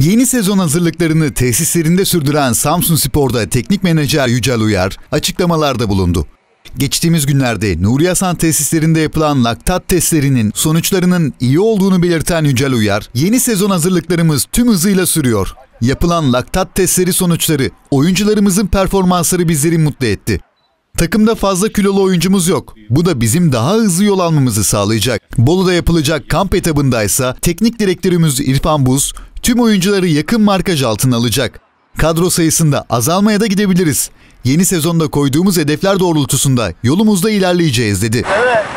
Yeni sezon hazırlıklarını tesislerinde sürdüren Samsun Spor'da teknik menajer Yücel Uyar açıklamalarda bulundu. Geçtiğimiz günlerde Nuri Hasan tesislerinde yapılan laktat testlerinin sonuçlarının iyi olduğunu belirten Yücel Uyar, yeni sezon hazırlıklarımız tüm hızıyla sürüyor. Yapılan laktat testleri sonuçları, oyuncularımızın performansları bizleri mutlu etti. Takımda fazla kilolu oyuncumuz yok. Bu da bizim daha hızlı yol almamızı sağlayacak. Bolu'da yapılacak kamp etabında ise teknik direktörümüz İrfan Buz, tüm oyuncuları yakın markaj altına alacak. Kadro sayısında azalmaya da gidebiliriz. Yeni sezonda koyduğumuz hedefler doğrultusunda yolumuzda ilerleyeceğiz dedi. Evet.